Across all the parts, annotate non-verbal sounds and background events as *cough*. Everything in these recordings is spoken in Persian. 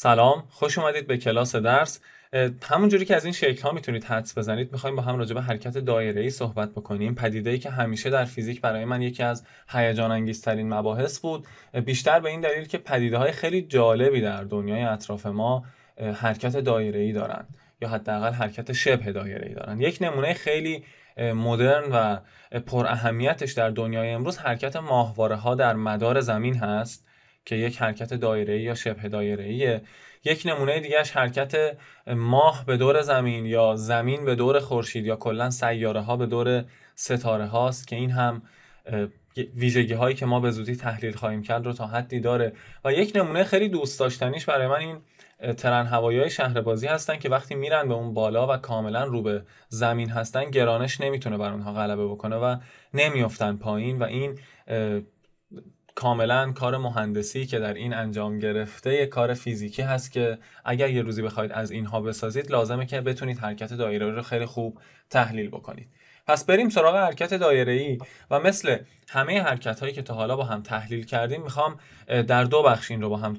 سلام خوش اومدید به کلاس درس همونجوری که از این شکل ها میتونید حدس بزنید میخوایم با هم راجع به حرکت دایره ای صحبت بکنیم پدیده ای که همیشه در فیزیک برای من یکی از هیجان انگیزترین مباحث بود بیشتر به این دلیل که پدیده های خیلی جالبی در دنیای اطراف ما حرکت دایره ای دارن یا حداقل حرکت شبه دایره ای دارن یک نمونه خیلی مدرن و پر اهمیتش در دنیای امروز حرکت ماهواره ها در مدار زمین هست که یک حرکت دایره یا شبه دایره ایه. یک نمونه دیگهش حرکت ماه به دور زمین یا زمین به دور خورشید یا کلا سیاره ها به دور ستاره هاست که این هم ویژگی هایی که ما به زودی تحلیل خواهیم کرد رو تا حدی داره و یک نمونه خیلی دوست داشتنیش برای من این ترن هوایی های شهر هستن که وقتی میرن به اون بالا و کاملا رو به زمین هستن گرانش نمیتونه بر اونها غلبه بکنه و نمیافتن پایین و این کاملا کار مهندسی که در این انجام گرفته یه کار فیزیکی هست که اگر یه روزی بخواید از اینها بسازید لازمه که بتونید حرکت دایره رو خیلی خوب تحلیل بکنید پس بریم سراغ حرکت دایره ای و مثل همه حرکت هایی که تا حالا با هم تحلیل کردیم میخوام در دو بخش این رو با هم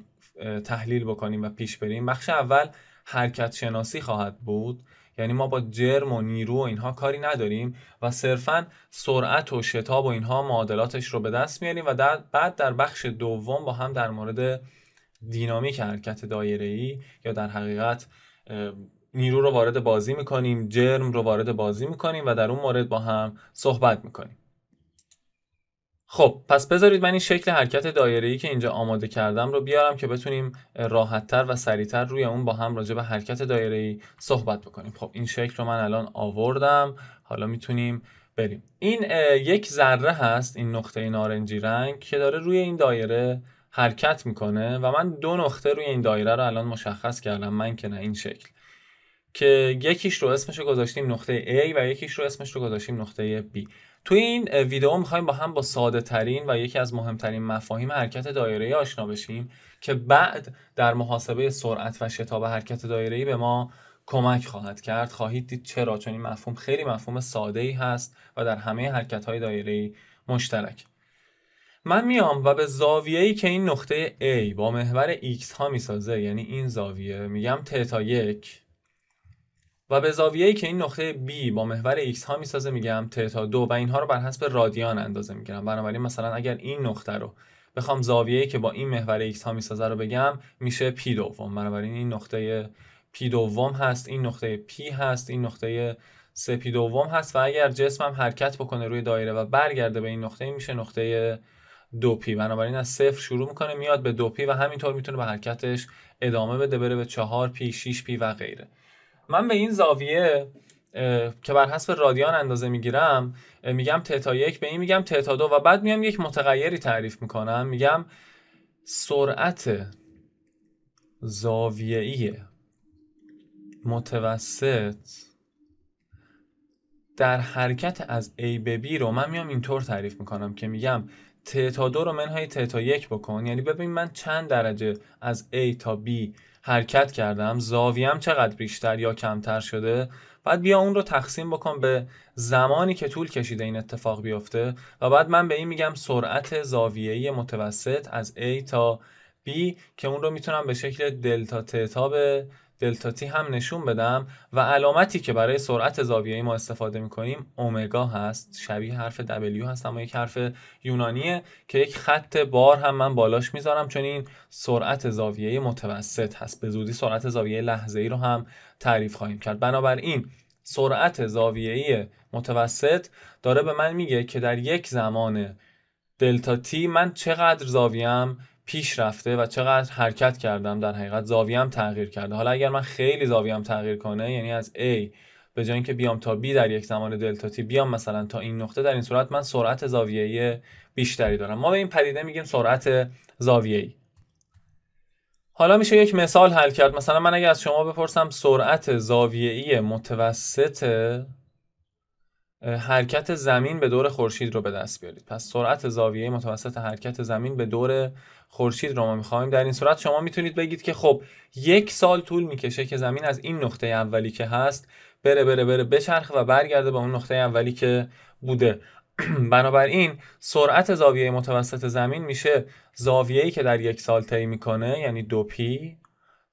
تحلیل بکنیم و پیش بریم بخش اول حرکت شناسی خواهد بود یعنی ما با جرم و نیرو و اینها کاری نداریم و صرفا سرعت و شتاب و اینها معادلاتش رو به دست میاریم و بعد در بخش دوم با هم در مورد دینامیک حرکت ای یا در حقیقت نیرو رو وارد بازی میکنیم جرم رو وارد بازی میکنیم و در اون مورد با هم صحبت میکنیم خب پس بذارید من این شکل حرکت دایره‌ای که اینجا آماده کردم رو بیارم که بتونیم راحتتر و سریعتر روی اون با هم راجع به حرکت دایره‌ای صحبت بکنیم خب این شکل رو من الان آوردم حالا میتونیم بریم این یک ذره هست این نقطه نارنجی رنگ که داره روی این دایره حرکت میکنه و من دو نقطه روی این دایره رو الان مشخص کردم من که نه این شکل که یکیش رو اسمش رو گذاشتیم نقطه A و یکیش رو اسمش رو گذاشتیم نقطه B تو این ویدیو میخوایم با هم با ساده ترین و یکی از مهمترین مفاهیم حرکت دایره ای آشنا بشیم که بعد در محاسبه سرعت و شتاب حرکت دایره به ما کمک خواهد کرد خواهید دید چرا چون این مفهوم خیلی مفهوم ساده ای هست و در همه حرکت های دایره مشترک من میام و به زاویه ای که این نقطه A با محور X ها میسازه یعنی این زاویه میگم تتا یک و به ای که این نقطه B با محور X ها میسازه میگم تتا دو و اینها رو بر حسب رادیان اندازه میگیرم بنابراین مثلا اگر این نقطه رو بخوام ای که با این محور X ها میسازه رو بگم میشه P دوم بنابراین این نقطه P دوم هست این نقطه P هست این نقطه سه پی دوم هست و اگر جسمم حرکت بکنه روی دایره و برگرده به این نقطه میشه نقطه دو پی بنابراین از صفر شروع میکنه میاد به دو پی و همینطور میتونه به حرکتش ادامه بده بره به چهار پی 6 پی و غیره من به این زاویه که بر حسب رادیان اندازه میگیرم میگم تتا یک به این میگم تتا دو و بعد میام یک متغیری تعریف میکنم میگم سرعت ای متوسط در حرکت از A به B رو من میام اینطور تعریف میکنم که میگم تا دو رو منهای تا یک بکن یعنی ببین من چند درجه از A تا B حرکت کردم زاویم چقدر بیشتر یا کمتر شده بعد بیا اون رو تقسیم بکن به زمانی که طول کشیده این اتفاق بیفته و بعد من به این میگم سرعت زاویه متوسط از A تا B که اون رو میتونم به شکل دلتا تتا به دلتا تی هم نشون بدم و علامتی که برای سرعت زاویه ما استفاده می کنیم اومگا هست شبیه حرف دبلیو هست اما یک حرف یونانیه که یک خط بار هم من بالاش میذارم چون این سرعت زاویه متوسط هست به زودی سرعت زاویه لحظه ای رو هم تعریف خواهیم کرد بنابراین سرعت زاویه متوسط داره به من میگه که در یک زمان دلتا تی من چقدر زاویم پیش رفته و چقدر حرکت کردم در حقیقت زاویم تغییر کرده حالا اگر من خیلی زاویم تغییر کنه یعنی از A به جای اینکه بیام تا B در یک زمان دلتا بیام مثلا تا این نقطه در این صورت من سرعت زاویه بیشتری دارم ما به این پدیده میگیم سرعت زاویه‌ای حالا میشه یک مثال حل کرد مثلا من اگر از شما بپرسم سرعت زاویه‌ای متوسط حرکت زمین به دور خورشید رو به دست بیارید پس سرعت زاویه متوسط حرکت زمین به دور خورشید رو ما میخوایم در این صورت شما میتونید بگید که خب یک سال طول میکشه که زمین از این نقطه اولی که هست بره بره بره بچرخه و برگرده به اون نقطه اولی که بوده *clears throat* بنابراین سرعت زاویه متوسط زمین میشه زاویه‌ای که در یک سال طی میکنه یعنی دو پی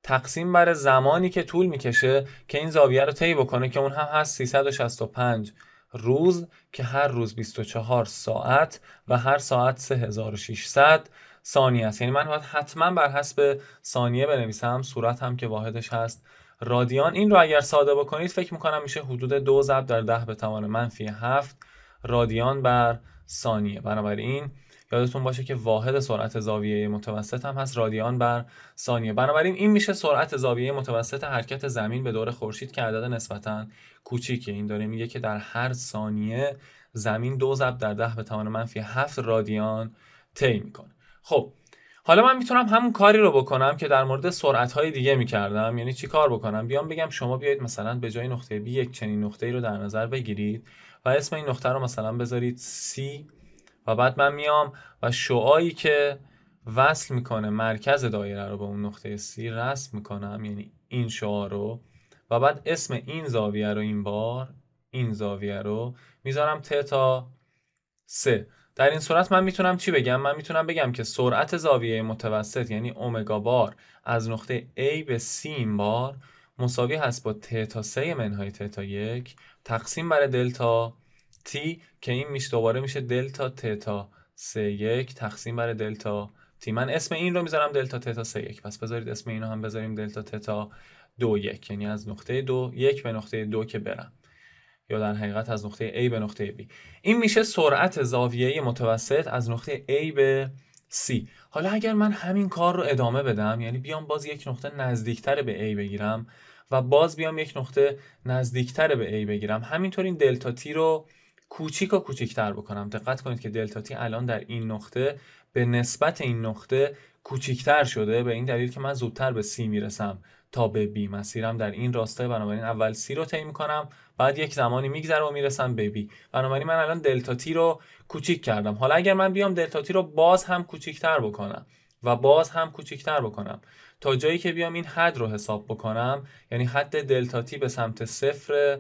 تقسیم بر زمانی که طول میکشه که این زاویه رو طی بکنه که اون هم هست 365 روز که هر روز 24 ساعت و هر ساعت 3600 ثانیه است یعنی من باید حتما بر حسب ثانیه بنویسم صورت هم که واحدش هست رادیان این رو اگر ساده بکنید فکر میکنم میشه حدود دو ضرب در ده به توان منفی هفت رادیان بر ثانیه بنابراین یادتون باشه که واحد سرعت زاویه متوسط هم هست رادیان بر ثانیه بنابراین این میشه سرعت زاویه متوسط حرکت زمین به دور خورشید که عدد نسبتا کوچیکه این داره میگه که در هر ثانیه زمین دو ضرب در ده به توان منفی هفت رادیان طی میکنه خب حالا من میتونم همون کاری رو بکنم که در مورد سرعت های دیگه میکردم یعنی چی کار بکنم بیام بگم شما بیایید مثلا به جای نقطه B یک چنین نقطه ای رو در نظر بگیرید و اسم این نقطه رو مثلا بذارید C و بعد من میام و شعایی که وصل میکنه مرکز دایره رو به اون نقطه سی رسم میکنم یعنی این شعا رو و بعد اسم این زاویه رو این بار این زاویه رو میذارم تا سه در این صورت من میتونم چی بگم؟ من میتونم بگم که سرعت زاویه متوسط یعنی اومگا بار از نقطه A به C این بار مساوی هست با تتا 3 منهای تتا 1 تقسیم بر دلتا T که این میشه دوباره میشه دلتا تتا سه یک تقسیم بر دلتا تی من اسم این رو میذارم دلتا تتا سه یک پس بذارید اسم اینو هم بذاریم دلتا تتا دو یک یعنی از نقطه دو یک به نقطه دو که برم یا در حقیقت از نقطه A به نقطه B این میشه سرعت زاویه متوسط از نقطه A به C حالا اگر من همین کار رو ادامه بدم یعنی بیام باز یک نقطه نزدیکتر به A بگیرم و باز بیام یک نقطه نزدیکتر به A بگیرم همینطور این دلتا T رو کوچیک و کوچیکتر بکنم دقت کنید که دلتا تی الان در این نقطه به نسبت این نقطه کوچیکتر شده به این دلیل که من زودتر به سی میرسم تا به بی مسیرم در این راسته بنابراین اول سی رو طی میکنم بعد یک زمانی میگذره و میرسم به بی بنابراین من الان دلتا تی رو کوچیک کردم حالا اگر من بیام دلتا تی رو باز هم کوچیکتر بکنم و باز هم کوچیکتر بکنم تا جایی که بیام این حد رو حساب بکنم یعنی حد دلتا تی به سمت صفر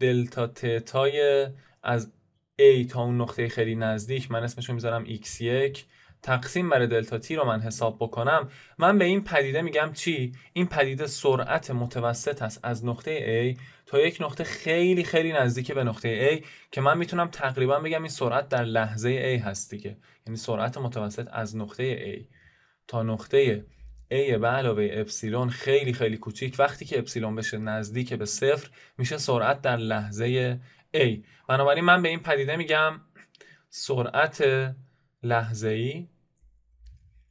دلتا تای از A تا اون نقطه خیلی نزدیک من رو میذارم x1 تقسیم بر دلتا تی رو من حساب بکنم من به این پدیده میگم چی این پدیده سرعت متوسط است از نقطه A تا یک نقطه خیلی خیلی نزدیک به نقطه A که من میتونم تقریبا بگم این سرعت در لحظه A هست دیگه یعنی سرعت متوسط از نقطه A تا نقطه A به علاوه اپسیلون خیلی خیلی کوچیک وقتی که اپسیلون بشه نزدیک به صفر میشه سرعت در لحظه A بنابراین من به این پدیده میگم سرعت لحظه ای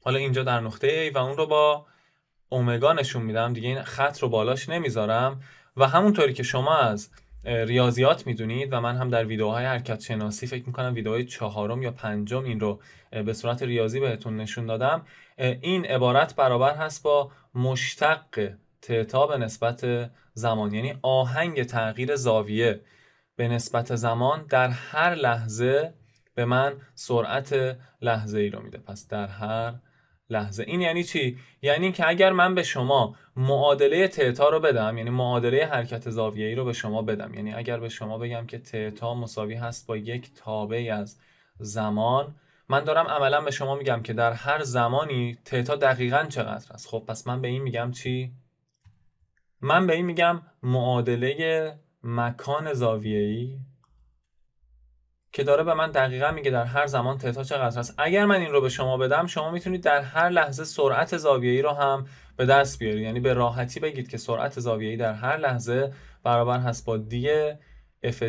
حالا اینجا در نقطه ای و اون رو با اومگا نشون میدم دیگه این خط رو بالاش نمیذارم و همونطوری که شما از ریاضیات میدونید و من هم در ویدیوهای حرکت شناسی فکر میکنم ویدیوهای چهارم یا پنجم این رو به صورت ریاضی بهتون نشون دادم این عبارت برابر هست با مشتق تتا به نسبت زمان یعنی آهنگ تغییر زاویه به نسبت زمان در هر لحظه به من سرعت لحظه ای رو میده پس در هر لحظه این یعنی چی یعنی اینکه اگر من به شما معادله تتا رو بدم یعنی معادله حرکت زاویه‌ای رو به شما بدم یعنی اگر به شما بگم که تتا مساوی هست با یک تابع از زمان من دارم عملا به شما میگم که در هر زمانی تتا دقیقا چقدر است خب پس من به این میگم چی من به این میگم معادله مکان زاویه‌ای که داره به من دقیقا میگه در هر زمان تتا چقدر است اگر من این رو به شما بدم شما میتونید در هر لحظه سرعت ای رو هم به دست بیارید یعنی به راحتی بگید که سرعت ای در هر لحظه برابر هست با دی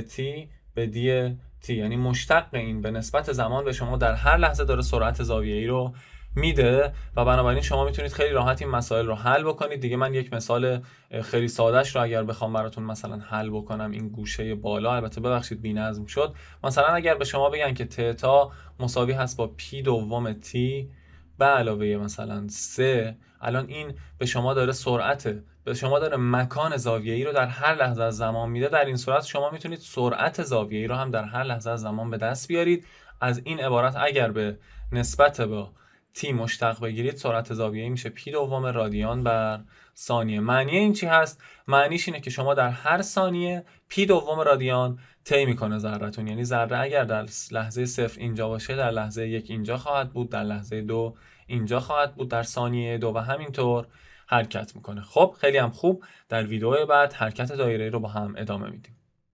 تی به دی تی یعنی مشتق این به نسبت زمان به شما در هر لحظه داره سرعت ای رو میده و بنابراین شما میتونید خیلی راحت این مسائل رو حل بکنید دیگه من یک مثال خیلی سادهش رو اگر بخوام براتون مثلا حل بکنم این گوشه بالا البته ببخشید بی‌نظم شد مثلا اگر به شما بگن که تتا مساوی هست با پی دوم تی به علاوه مثلا سه الان این به شما داره سرعت به شما داره مکان زاویه ای رو در هر لحظه از زمان میده در این صورت شما میتونید سرعت زاویه ای رو هم در هر لحظه از زمان به دست بیارید از این عبارت اگر به نسبت با تی مشتق بگیرید سرعت زاویه میشه پی دوم رادیان بر ثانیه معنی این چی هست معنیش اینه که شما در هر ثانیه پی دوم رادیان طی میکنه ذرتون یعنی ذره اگر در لحظه صفر اینجا باشه در لحظه یک اینجا خواهد بود در لحظه دو اینجا خواهد بود در ثانیه دو و همینطور حرکت میکنه خب خیلی هم خوب در ویدیو بعد حرکت دایره رو با هم ادامه میدیم